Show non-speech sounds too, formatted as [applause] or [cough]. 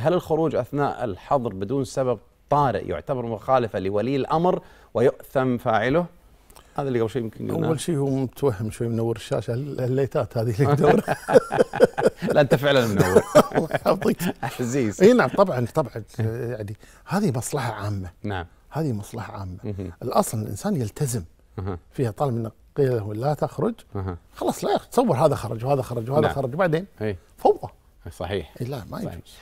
هل الخروج أثناء الحظر بدون سبب طارئ يعتبر مخالفة لولي الأمر ويؤثم فاعله؟ هذا اللي قبل شوي يمكن قلناه اول شيء هو متوهم شوي منور الشاشه الليتات هذه اللي تدور [laughs] لا انت فعلا منور [laughs] الله يعطيك عزيز اي نعم طبعا طبعا يعني هذه مصلحه عامه نعم هذه مصلحه عامه الاصل الانسان يلتزم فيها طالما انه قيل له لا تخرج خلاص لا تصور هذا خرج وهذا خرج وهذا نعم. خرج وبعدين فوضى صحيح لا ما يجوز